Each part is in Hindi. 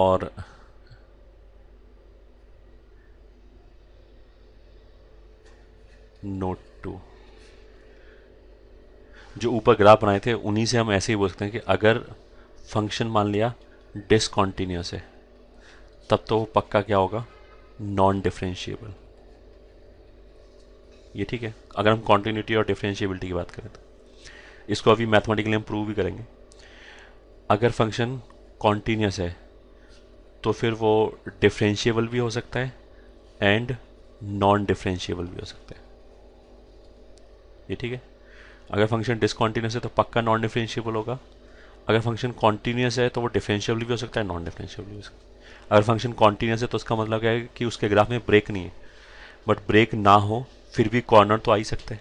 और नोट टू जो ऊपर ग्राफ बनाए थे उन्हीं से हम ऐसे ही बोल सकते हैं कि अगर फंक्शन मान लिया डिसकॉन्टीन्यूस है तब तो वो पक्का क्या होगा नॉन डिफ्रेंशिएबल ये ठीक है अगर हम कॉन्टीन्यूटी और डिफ्रेंशिएबिलिटी की बात करें तो इसको अभी मैथमेटिकली हम प्रूव भी करेंगे अगर फंक्शन कॉन्टीन्यूस है तो फिर वो डिफ्रेंशियबल भी हो सकता है एंड नॉन डिफ्रेंशियबल भी हो सकता है ये ठीक है अगर फंक्शन डिसकॉन्टीन्यूस है तो पक्का नॉन डिफ्रेंशियबल होगा अगर फंक्शन कॉन्टीन्यूस है तो वो डिफ्रेंशियबल भी हो सकता है नॉन डिफ्रेंशियबल भी हो सकता है अगर फंक्शन कॉन्टीन्यूस है तो उसका मतलब क्या है कि उसके ग्राफ में ब्रेक नहीं है बट ब्रेक ना हो फिर भी कॉर्नर तो आ ही सकता है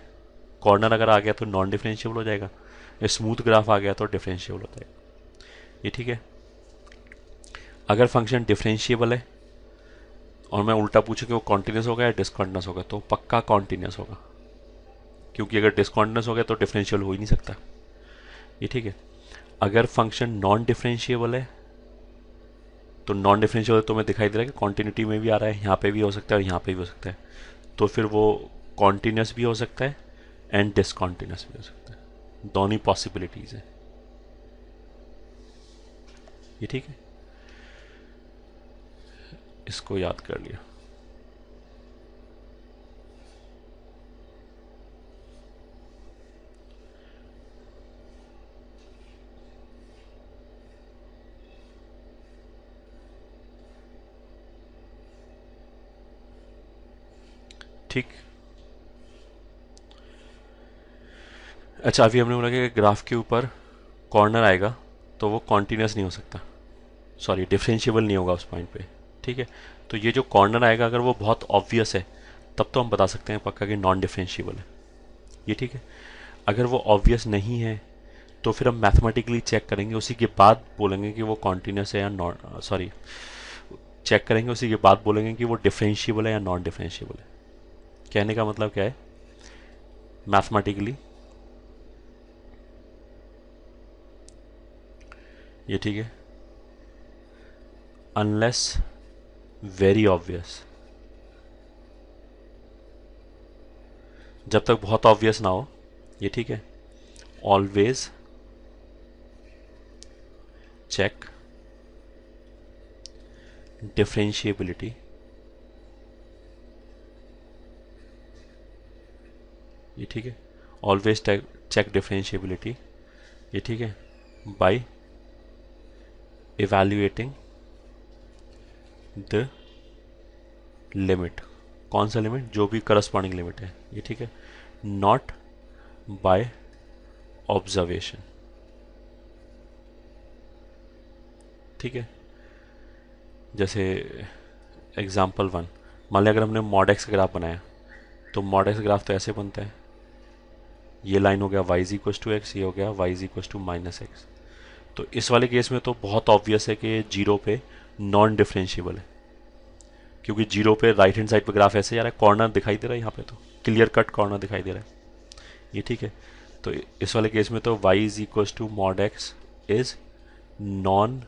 कॉर्नर अगर आ गया तो नॉन डिफ्रेंशियबल हो जाएगा स्मूथ ग्राफ आ गया तो डिफ्रेंशियबल हो जाएगा ये ठीक है अगर फंक्शन डिफ्रेंशिएबल है और मैं उल्टा पूछूँ कि वो कॉन्टीन्यूस होगा या डिस्कॉन्टनस होगा तो पक्का कॉन्टीन्यूस होगा क्योंकि अगर डिस्कॉन्टनस हो गया तो डिफरेंशियल हो ही नहीं सकता ये ठीक है अगर फंक्शन नॉन डिफरेंशिएबल है तो नॉन डिफरेंशियल तो मैं दिखाई दे रहा है कि कॉन्टीन्यूटी में भी आ रहा है यहाँ पे भी हो सकता है और यहाँ पे भी हो सकता है तो फिर वो कॉन्टीन्यूस भी हो सकता है एंड डिसकॉन्टीन्यूस भी हो सकता है दोनों ही पॉसिबिलिटीज़ हैं ये ठीक है इसको याद कर लिया ठीक अच्छा अभी हमने बोला कि ग्राफ के ऊपर कॉर्नर आएगा तो वो कॉन्टीन्यूस नहीं हो सकता सॉरी डिफ्रेंशियबल नहीं होगा उस पॉइंट पे ठीक है तो ये जो कॉर्नर आएगा अगर वो बहुत ऑब्वियस है तब तो हम बता सकते हैं पक्का कि नॉन डिफ्रेंशियबल है ये ठीक है अगर वो ऑब्वियस नहीं है तो फिर हम मैथमेटिकली चेक करेंगे उसी के बाद बोलेंगे कि वो कॉन्टीन्यूस है या नॉन सॉरी चेक करेंगे उसी के बाद बोलेंगे कि वो डिफ्रेंशियबल है या नॉन डिफ्रेंशियबल है कहने का मतलब क्या है मैथमेटिकली ये ठीक है अनलेस वेरी ऑब्वियस जब तक बहुत ऑब्वियस ना हो ये ठीक है ऑलवेज चेक डिफ्रेंशिएबिलिटी ये ठीक है ऑलवेज चेक डिफ्रेंशिएबिलिटी ये ठीक है बाय इवेल्युएटिंग द लिमिट कौन सा लिमिट जो भी करस्पॉन्डिंग लिमिट है ये ठीक है नॉट बाय ऑब्जर्वेशन ठीक है जैसे एग्जाम्पल वन मान लिया अगर हमने मॉडेक्स ग्राफ बनाया तो मॉडेक्स ग्राफ तो ऐसे बनता है ये लाइन हो गया y is equal to x ये हो गया y is equal to minus x तो इस वाले केस में तो बहुत ऑब्वियस है कि जीरो पे नॉन डिफ्रेंशियबल है क्योंकि जीरो पे राइट हैंड साइड पे ग्राफ ऐसे जा रहा है कॉर्नर दिखाई दे रहा है यहाँ पे तो क्लियर कट कॉर्नर दिखाई दे रहा है ये ठीक है तो इस वाले केस में तो y is equal to mod x is non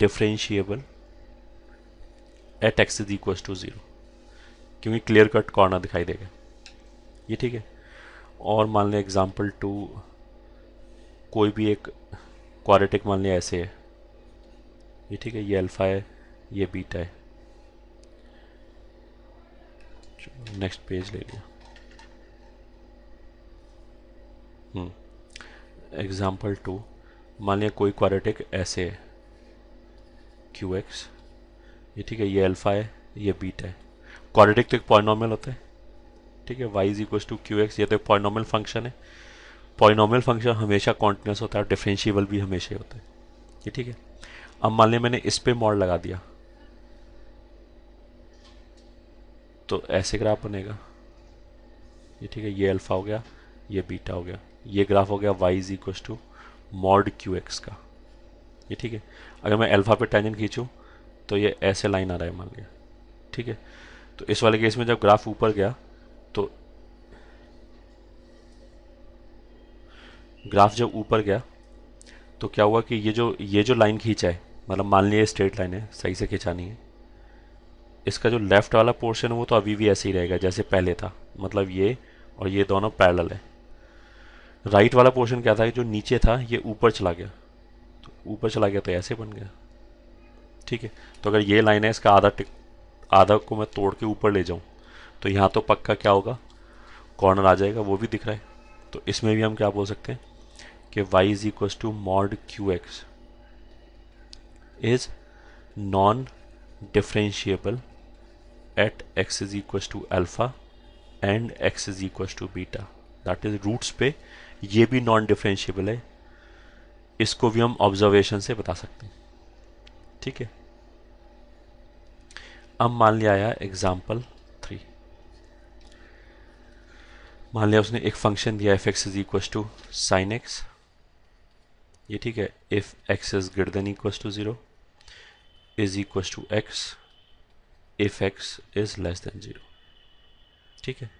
differentiable at x is equal to zero क्योंकि क्लियर कट कॉर्नर दिखाई देगा ये ठीक है और मान लें एग्जाम्पल टू कोई भी एक क्वारिटिक मान लिया ऐसे है ये ठीक है ये अल्फ़ा है ये बीटा है नेक्स्ट पेज ले लिया एग्ज़ाम्पल हम्म, टू मान लिया कोई क्वारेटिक ऐसे है क्यू एक्स ये ठीक है ये अल्फ़ा है ये बीटा है क्वारेटिक तो एक पॉइनॉमल होता है ठीक है y is equals to q x ये तो एक पॉइनॉमल फंक्शन है पॉइनॉमल फंक्शन हमेशा कॉन्टिन्यूस होता है और डिफ्रेंशियबल भी हमेशा होता है ये ठीक है अब मान लिया मैंने इस पर मॉड लगा दिया तो ऐसे ग्राफ बनेगा ये ठीक है ये अल्फा हो गया ये बीटा हो गया ये ग्राफ हो गया y is equal to mod q x का ये ठीक है अगर मैं अल्फा पे टेंजन खींचूँ तो ये ऐसे लाइन आ रहा है मान लिया ठीक है तो इस वाले केस में जब ग्राफ ऊपर गया तो ग्राफ जब ऊपर गया तो क्या हुआ कि ये जो ये जो लाइन खींचा है मतलब मान लीजिए स्ट्रेट लाइन है सही से खिंचानी है इसका जो लेफ़्ट वाला पोर्शन है वो तो अभी भी ऐसे ही रहेगा जैसे पहले था मतलब ये और ये दोनों पैरल है राइट वाला पोर्शन क्या था जो नीचे था ये ऊपर चला गया तो ऊपर चला गया तो ऐसे बन गया ठीक है तो अगर ये लाइन है इसका आधा टिक आधा को मैं तोड़ के ऊपर ले जाऊँ तो यहाँ तो पक्का क्या होगा कॉर्नर आ जाएगा वो भी दिख रहा है तो इसमें भी हम क्या बोल सकते हैं कि y is equal to mod q x is non-differentiable at x is equals to alpha and x is equals to beta that is roots पे ये भी non differentiable है इसको भी हम observation से बता सकते हैं ठीक है अब मान लिया आया example थ्री मान लिया उसने एक फंक्शन दिया f x is equals to sine x ये ठीक है if x is greater than equals to zero is equals to x if x is less than zero ठीक है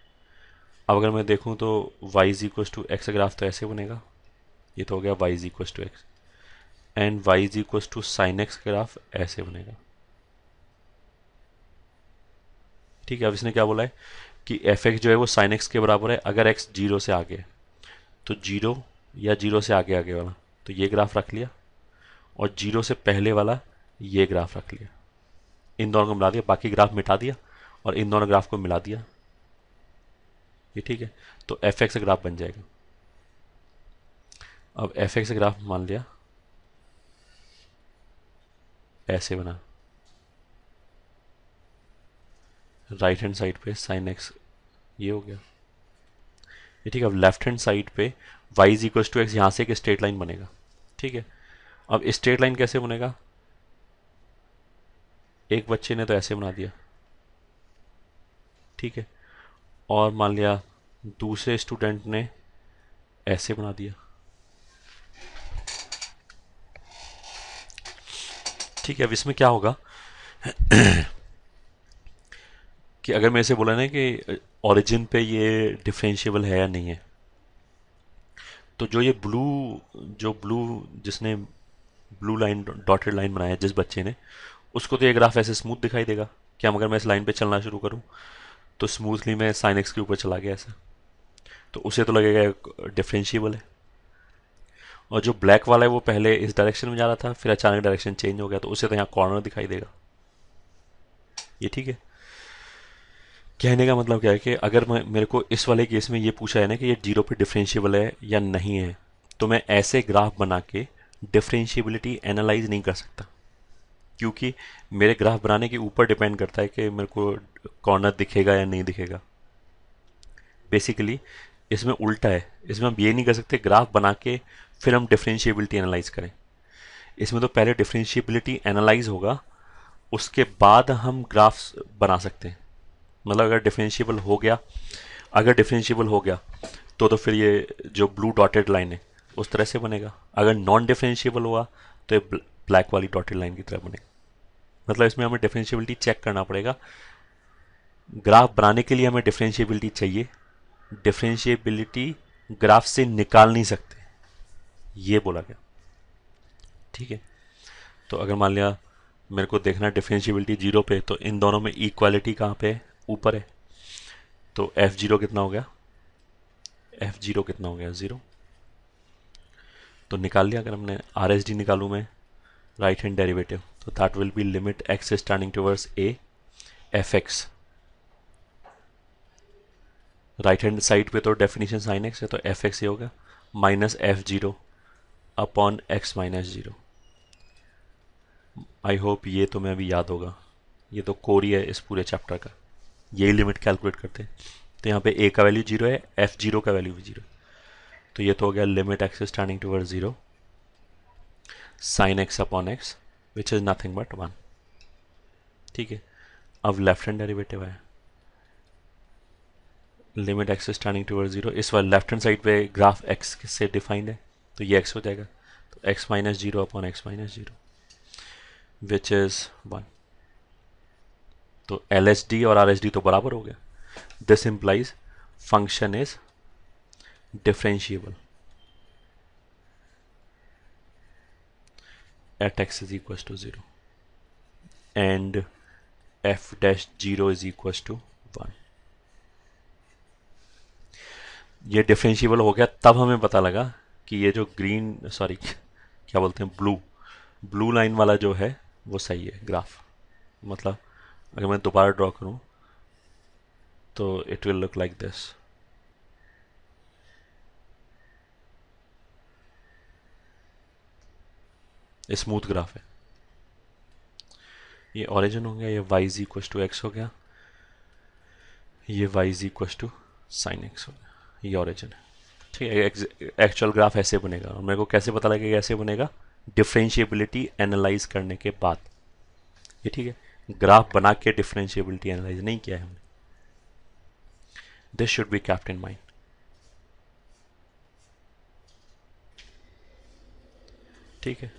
अब अगर मैं देखूँ तो y is equals to x graph तो ऐसे बनेगा ये तो हो गया y is equals to x and y is equals to sine x graph ऐसे बनेगा ठीक है अब इसने क्या बोला है कि एफ एक्स जो है वो साइन एक्स के बराबर है अगर एक्स जीरो से आगे है तो जीरो या जीरो से आगे आगे वाला तो ये ग्राफ रख लिया और जीरो से पहले वाला ये ग्राफ रख लिया इन दोनों को मिला दिया बाकी ग्राफ मिटा दिया और इन दोनों ग्राफ को मिला दिया ये ठीक है तो एफ एक्स ग्राफ बन जाएगा अब एफ एक्स ग्राफ मान लिया ऐसे बना राइट हैंड साइड पे साइन एक्स ये हो गया ये ठीक है अब लेफ्ट हैंड साइड पे y is equal to x यहाँ से एक स्ट्रेट लाइन बनेगा ठीक है अब स्ट्रेट लाइन कैसे बनेगा एक बच्चे ने तो ऐसे बना दिया ठीक है और मान लिया दूसरे स्टूडेंट ने ऐसे बना दिया ठीक है अब इसमें क्या होगा कि अगर मेरे से बोला ना कि ओरिजिन पे ये डिफ्रेंशिएबल है या नहीं है तो जो ये ब्लू जो ब्लू जिसने ब्लू लाइन डॉटेड लाइन बनाया जिस बच्चे ने उसको तो ये ग्राफ ऐसे स्मूथ दिखाई देगा क्या मगर मैं इस लाइन पे चलना शुरू करूँ तो स्मूथली मैं साइन एक्स के ऊपर चला गया ऐसे तो उसे तो लगेगा डिफ्रेंशियबल है और जो ब्लैक वाला है वो पहले इस डायरेक्शन में जा रहा था फिर अचानक डायरेक्शन चेंज हो गया तो उसे तो यहाँ कॉर्नर दिखाई देगा ये ठीक है कहने का मतलब क्या है कि अगर मैं मेरे को इस वाले केस में ये पूछा है ना कि ये जीरो पे डिफ्रेंशियबल है या नहीं है तो मैं ऐसे ग्राफ बना के डिफ्रेंशियबिलिटी एनालाइज नहीं कर सकता क्योंकि मेरे ग्राफ बनाने के ऊपर डिपेंड करता है कि मेरे को कॉर्नर दिखेगा या नहीं दिखेगा बेसिकली इसमें उल्टा है इसमें हम ये नहीं कर सकते ग्राफ बना के फिर हम डिफ्रेंशिएबिलिटी एनालाइज करें इसमें तो पहले डिफ्रेंशिएबिलिटी एनालाइज होगा उसके बाद हम ग्राफ्स बना सकते हैं मतलब अगर डिफ्रेंशिएबल हो गया अगर डिफ्रेंशिएबल हो गया तो तो फिर ये जो ब्लू डॉटेड लाइन है उस तरह से बनेगा अगर नॉन डिफ्रेंशिएबल हुआ तो ये ब्लैक वाली डॉटेड लाइन की तरह बने मतलब इसमें हमें डिफ्रेंशियबिलिटी चेक करना पड़ेगा ग्राफ बनाने के लिए हमें डिफ्रेंशियबिलिटी चाहिए डिफ्रेंशियबिलिटी ग्राफ से निकाल नहीं सकते ये बोला गया ठीक है तो अगर मान लिया मेरे को देखना डिफ्रेंशियबिलिटी जीरो पे तो इन दोनों में इक्वालिटी कहाँ पे है ऊपर है तो एफ जीरो कितना हो गया एफ जीरो कितना हो गया ज़ीरो तो निकाल लिया अगर हमने आर एस डी निकालू मैं right hand derivative so that will be limit x is turning towards a fx right hand side पे तो डेफिनेशन साइन एक्स है तो एफ एक्स ये होगा minus f zero upon x minus zero I hope ये तो मैं अभी याद होगा ये तो कोर ही है इस पूरे चैप्टर का यही लिमिट कैलकुलेट करते हैं तो यहाँ पे ए का वैल्यू जीरो है एफ जीरो का वैल्यू भी जीरो तो ये तो हो गया limit x tending toward zero sine x upon x which is nothing but one ठीक है अब लेफ्ट हैंड डेरिवेटिव है limit x tending toward zero इस बार लेफ्ट हैंड साइड पे ग्राफ एक्स से डिफाइंड है तो ये एक्स हो जाएगा तो x minus zero upon x minus zero which is one तो एल एच डी और आर एच डी तो बराबर हो गया this implies function is differentiable at x is equals to 0 and f dash 0 is equals to 1 ये differentiable हो गया तब हमें पता लगा कि ये जो ग्रीन सॉरी क्या बोलते हैं ब्लू ब्लू लाइन वाला जो है वो सही है ग्राफ मतलब अगर मैं दोबारा ड्रॉ करूँ तो it will look like this smooth graph है ये ऑरिजन हो गया ये वाई जी इक्व टू एक्स हो गया ये वाई जी इक्व टू साइन एक्स हो गया ये ऑरिजन है ठीक है एक्चुअल ग्राफ ऐसे बनेगा और मेरे को कैसे पता लगेगा कैसे बनेगा डिफ्रेंशिएबिलिटी एनालाइज करने के बाद ये ठीक है ग्राफ बना के डिफ्रेंशिएबिलिटी एनालाइज नहीं किया है हमने this should be kept in mind ठीक है